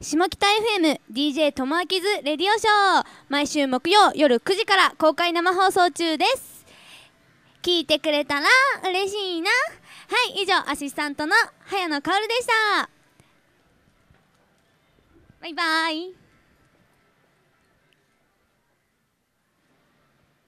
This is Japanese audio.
下北 FMDJ ともあきずレディオショー毎週木曜夜9時から公開生放送中です聞いてくれたら嬉しいなはい以上アシスタントの早野薫でしたバイバイ